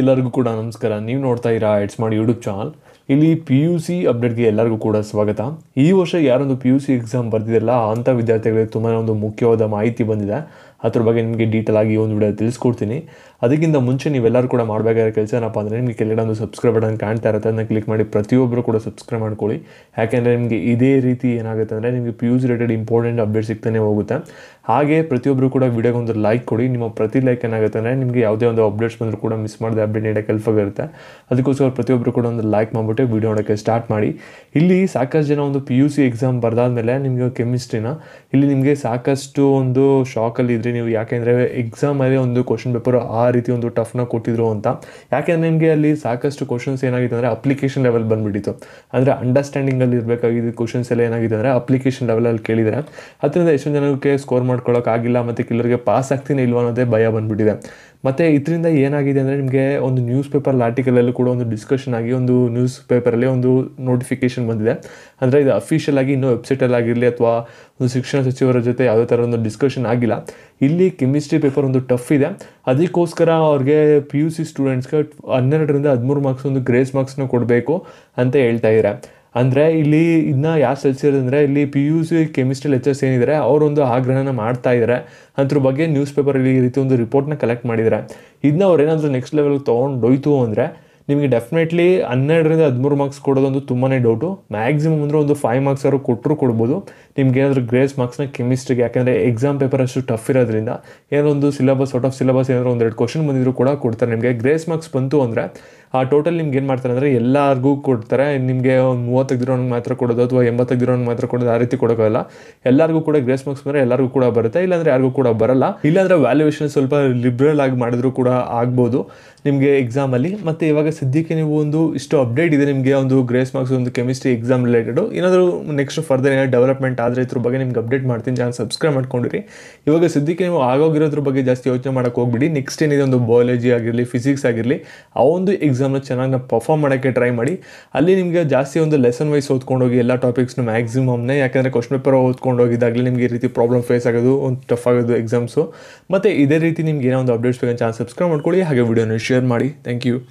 ಎಲ್ಲರಿಗೂ ಕೂಡ ನಮಸ್ಕಾರ ನೀವು ನೋಡ್ತಾ ಇರಾ ಇಟ್ಸ್ ಮಾಡಿ ಯೂಟ್ಯೂಬ್ ಚಾನಲ್ ಇಲ್ಲಿ ಪಿ ಯು ಸಿ ಅಪ್ಡೇಟ್ಗೆ ಎಲ್ಲರಿಗೂ ಕೂಡ ಸ್ವಾಗತ ಈ ವರ್ಷ ಯಾರೊಂದು ಪಿ ಯು ಸಿ ಎಕ್ಸಾಮ್ ಬರ್ತಿದೆಯಲ್ಲ ಅಂಥ ವಿದ್ಯಾರ್ಥಿಗಳಿಗೆ ತುಂಬಾ ಒಂದು ಮುಖ್ಯವಾದ ಮಾಹಿತಿ ಬಂದಿದೆ ಅದ್ರ ಬಗ್ಗೆ ನಿಮಗೆ ಡೀಟೇಲ್ ಆಗಿ ಒಂದು ವಿಡಿಯೋ ತಿಳಿಸ್ಕೊಡ್ತೀನಿ ಅದಕ್ಕಿಂತ ಮುಂಚೆ ನೀವೆಲ್ಲರೂ ಕೂಡ ಮಾಡಬೇಕಾದ ಕೆಲಸ ಏನಪ್ಪ ಅಂದರೆ ನಿಮಗೆ ಕೆಳಗಡೆ ಒಂದು ಸಬ್ಸ್ಕ್ರೈಬ್ ಬಟನ್ ಕಾಣ್ತಾ ಇರುತ್ತೆ ಅದನ್ನು ಕ್ಲಿಕ್ ಮಾಡಿ ಪ್ರತಿಯೊಬ್ಬರು ಕೂಡ ಸಬ್ಸ್ಕ್ರೈಬ್ ಮಾಡ್ಕೊಳ್ಳಿ ಯಾಕೆಂದರೆ ನಿಮಗೆ ಇದೇ ರೀತಿ ಏನಾಗುತ್ತೆ ಅಂದರೆ ನಿಮಗೆ P U related important update ಸಿಗ್ತಾನೆ ಹೋಗುತ್ತೆ ಹಾಗೆ ಪ್ರತಿಯೊಬ್ಬರು ಕೂಡ ವಿಡಿಯೋಗೆ ಒಂದು ಲೈಕ್ ಕೊಡಿ ನಿಮ್ಮ ಪ್ರತಿ ಲೈಕ್ ಏನಾಗುತ್ತೆ ಅಂದರೆ ನಿಮಗೆ ಯಾವುದೇ ಒಂದು ಅಪ್ಡೇಟ್ಸ್ ಬಂದರೂ ಕೂಡ ಮಿಸ್ ಮಾಡಿದೆ ಅಪ್ಡೇಟ್ ನೀಡೋಕ್ಕೆ ಕೆಲ್ಫಾಗಿರುತ್ತೆ ಅದಕ್ಕೋಸ್ಕರ ಪ್ರತಿಯೊಬ್ಬರು ಕೂಡ ಒಂದು ಲೈಕ್ ಮಾಡಿಬಿಟ್ಟು ವಿಡಿಯೋ ನೋಡೋಕ್ಕೆ ಸ್ಟಾರ್ಟ್ ಮಾಡಿ ಇಲ್ಲಿ ಸಾಕಷ್ಟು ಜನ ಒಂದು ಪಿ ಯು ಸಿ ಎಕ್ಸಾಮ್ ಬರೆದಾದ್ಮೇಲೆ ನಿಮಗೆ ಕೆಮಿಸ್ಟ್ರಿನ ಇಲ್ಲಿ ನಿಮಗೆ ಸಾಕಷ್ಟು ಒಂದು ಶಾಕಲ್ಲಿ ನೀವು ನೀವು ಎಕ್ಸಾಮ್ ಅಲ್ಲಿ ಒಂದು ಕ್ವಶನ್ ಪೇಪರ್ ಆ ರೀತಿ ಒಂದು ಟಫ್ನ ಕೊಟ್ಟಿದ್ರು ಅಂತ ಯಾಕೆಂದ್ರೆ ನಿಮಗೆ ಅಲ್ಲಿ ಸಾಕಷ್ಟು ಕ್ವಶನ್ಸ್ ಏನಾಗಿದೆ ಅಂದರೆ ಅಪ್ಲಿಕೇಶನ್ ಲೆವೆಲ್ ಬಂದುಬಿಟ್ಟಿತ್ತು ಅಂದರೆ ಅಂಡರ್ಸ್ಟ್ಯಾಂಡಿಂಗಲ್ಲಿ ಇರಬೇಕಾಗಿದ್ದು ಕ್ವಶನ್ಸ್ ಎಲ್ಲ ಏನಾಗಿದೆ ಅಂದರೆ ಅಪ್ಲಿಕೇಶನ್ ಅಲ್ಲಿ ಕೇಳಿದರೆ ಅದರಿಂದ ಎಷ್ಟೊಂದು ಜನಕ್ಕೆ ಸ್ಕೋರ್ ಮಾಡ್ಕೊಳ್ಳೋಕ್ಕಾಗಿಲ್ಲ ಮತ್ತು ಕೆಲವರಿಗೆ ಪಾಸ್ ಆಗ್ತೀನಿ ಇಲ್ವ ಅನ್ನೋದೇ ಭಯ ಬಂದ್ಬಿಟ್ಟಿದೆ ಮತ್ತು ಇದರಿಂದ ಏನಾಗಿದೆ ಅಂದರೆ ನಿಮಗೆ ಒಂದು ನ್ಯೂಸ್ ಪೇಪರ್ ಆರ್ಟಿಕಲಲ್ಲೂ ಕೂಡ ಒಂದು ಡಿಸ್ಕಷನ್ ಆಗಿ ಒಂದು ನ್ಯೂಸ್ ಪೇಪರಲ್ಲಿ ಒಂದು ನೋಟಿಫಿಕೇಶನ್ ಬಂದಿದೆ ಅಂದರೆ ಇದು ಅಫಿಷಿಯಲ್ ಆಗಿ ಇನ್ನೂ ವೆಬ್ಸೈಟಲ್ಲಿ ಆಗಿರಲಿ ಅಥವಾ ಒಂದು ಶಿಕ್ಷಣ ಸಚಿವರ ಜೊತೆ ಯಾವುದೇ ಥರ ಒಂದು ಡಿಸ್ಕಷನ್ ಆಗಿಲ್ಲ ಇಲ್ಲಿ ಕೆಮಿಸ್ಟ್ರಿ ಪೇಪರ್ ಒಂದು ಟಫ್ ಇದೆ ಅದಕ್ಕೋಸ್ಕರ ಅವ್ರಿಗೆ ಪಿ ಯು ಸಿ ಸ್ಟೂಡೆಂಟ್ಸ್ಗೆ ಹನ್ನೆರಡರಿಂದ ಹದಿಮೂರು ಮಾರ್ಕ್ಸ್ ಒಂದು ಗ್ರೇಸ್ ಮಾರ್ಕ್ಸ್ನ ಕೊಡಬೇಕು ಅಂತ ಹೇಳ್ತಾ ಇದ್ದಾರೆ ಅಂದರೆ ಇಲ್ಲಿ ಇದನ್ನ ಯಾರು ಅಂದರೆ ಇಲ್ಲಿ P U C chemistry lectures ಏನಿದ್ದಾರೆ ಅವರೊಂದು ಆಗ್ರಹನ ಮಾಡ್ತಾ ಇದ್ದಾರೆ ಅದ್ರ ಬಗ್ಗೆ ನ್ಯೂಸ್ ಪೇಪರಲ್ಲಿ ಈ ರೀತಿ ಒಂದು ರಿಪೋರ್ಟ್ನ ಕಲೆಕ್ಟ್ ಮಾಡಿದ್ದಾರೆ ಇದನ್ನ ಅವ್ರೇನಾದರೂ ನೆಕ್ಸ್ಟ್ ಲೆವೆಲ್ಗೆ ತೊಗೊಂಡೋಯ್ತು ಅಂದರೆ ನಿಮಗೆ ಡೆಫಿನೆಟ್ಲಿ ಹನ್ನೆರಡರಿಂದ ಹದಿಮೂರು ಮಾರ್ಕ್ಸ್ ಕೊಡೋದೊಂದು ತುಂಬಾ ಡೌಟು ಮ್ಯಾಕ್ಸಿಮಮ್ ಅಂದರೆ ಒಂದು ಫೈವ್ ಮಾರ್ಕ್ಸ್ ಅವರು ಕೊಟ್ಟರು ಕೊಡ್ಬೋದು ನಿಮ್ಗೆ ಏನಾದರೂ ಗ್ರೇಸ್ ಮಾರ್ಕ್ಸ್ನ ಕೆಮಿಸ್ಟ್ರಿಗೆ ಯಾಕೆಂದರೆ ಎಕ್ಸಾಮ್ ಪೇಪರ್ ಅಷ್ಟು ಟಫ್ ಇರೋದ್ರಿಂದ ಏನೋ ಒಂದು ಸಿಲಬಸ್ ಔಟ್ ಆಫ್ ಸಿಲೆಬಸ್ ಏನಾದರೂ ಒಂದೆರಡು ಕ್ವಶನ್ ಬಂದಿದ್ರು ಕೂಡ ಕೊಡ್ತಾರೆ ನಿಮಗೆ ಗ್ರೇಸ್ ಮಾರ್ಕ್ಸ್ ಬಂತು ಅಂದರೆ ಆ ಟೋಟಲ್ ನಿಮ್ಗೆ ಏನು ಮಾಡ್ತಾರೆ ಅಂದರೆ ಎಲ್ಲರಿಗೂ ಕೊಡ್ತಾರೆ ನಿಮಗೆ ಒಂದು ಮೂವತ್ತು ಮಾತ್ರ ಕೊಡೋದು ಅಥವಾ ಎಂಬತ್ತು ಮಾತ್ರ ಕೊಡೋದು ಆ ರೀತಿ ಕೊಡೋಕ್ಕಲ್ಲ ಎಲ್ಲರಿಗೂ ಕೂಡ ಗ್ರೇಸ್ ಮಾರ್ಕ್ಸ್ ಬಂದರೆ ಎಲ್ಲರಿಗೂ ಕೂಡ ಬರುತ್ತೆ ಇಲ್ಲಾಂದರೆ ಯಾರಿಗೂ ಕೂಡ ಬರಲ್ಲ ಇಲ್ಲಾಂದರೆ ವ್ಯಾಲ್ಯೂಯೇಷನ್ ಸ್ವಲ್ಪ ಲಿಬ್ರಲ್ ಆಗಿ ಮಾಡಿದ್ರು ಕೂಡ ಆಗ್ಬೋದು ನಿಮಗೆ ಎಕ್ಸಾಮಲ್ಲಿ ಮತ್ತು ಇವಾಗ ಸದ್ಯಕ್ಕೆ ನೀವು ಒಂದು ಇಷ್ಟು ಅಪ್ಡೇಟ್ ಇದೆ ನಿಮಗೆ ಒಂದು ಗ್ರೇಸ್ ಮಾರ್ಕ್ಸ್ ಒಂದು ಕೆಮಿಸ್ಟ್ರಿ ಎಕ್ಸಾಮ್ ರಿಲೇಟೆಡು ಏನಾದರೂ ನೆಕ್ಸ್ಟ್ ಫರ್ದರ್ ಏನೋ ಡೆವಲಪ್ಮೆಂಟ್ ಆದರೆ ಇದ್ರ ಬಗ್ಗೆ ನಿಮ್ಗೆ ಅಪ್ಡೇಟ್ ಮಾಡ್ತೀನಿ ಚಾನಲ್ ಸಬ್ಸ್ಕ್ರೈಬ್ ಮಾಡ್ಕೊಂಡಿರಿ ಇವಾಗ ಸದ್ಯಕ್ಕೆ ನೀವು ಆಗೋಗಿರೋದ್ರ ಬಗ್ಗೆ ಜಾಸ್ತಿ ಯೋಚನೆ ಮಾಡೋಕ್ಕೆ ಹೋಗ್ಬಿಡಿ ನೆಕ್ಸ್ಟ್ ಏನಿದೆ ಒಂದು ಬಯಾಲಜಿ ಆಗಿರಲಿ ಫಿಸಿಕ್ಸ್ ಆಗಿರಲಿ ಆ ಒಂದು ಎಕ್ಸಾಮ್ನ ಚೆನ್ನಾಗಿ ನಾವು ಪರ್ಫಾರ್ಮ್ ಮಾಡೋಕ್ಕೆ ಟ್ರೈ ಮಾಡಿ ಅಲ್ಲಿ ನಿಮಗೆ ಜಾಸ್ತಿ ಒಂದು ಲೆಸನ್ ವೈಸ್ ಓದ್ಕೊಂಡೋಗಿ ಎಲ್ಲ ಟಾಪಿಕ್ಸ್ನ ಮ್ಯಾಕ್ಸಿಮಮ್ನೇ ಯಾಕೆಂದರೆ ಕ್ವಶನ್ ಪೇಪರ್ ಓದ್ಕೊಂಡೋಗಿದ್ದಾಗಲೇ ನಿಮಗೆ ಈ ರೀತಿ ಪ್ರಾಬ್ಲಮ್ ಫೇಸ್ ಆಗೋದು ಒಂದು ಟಫ್ ಆಗೋದು ಎಕ್ಸಾಮ್ಸು ಮತ್ತು ಇದೇ ರೀತಿ ನಿಮ್ಗೆ ಏನೋ ಒಂದು ಅಪ್ಡೇಟ್ಸ್ ಬೇಕಂತ ಚಾನ್ಸ್ ಸಬ್ಸ್ಕ್ರೈಬ್ ಮಾಡ್ಕೊಳ್ಳಿ ಹಾಗೆ ವಿಡಿಯೋನ ಶೇರ್ ಮಾಡಿ ಥ್ಯಾಂಕ್ ಯು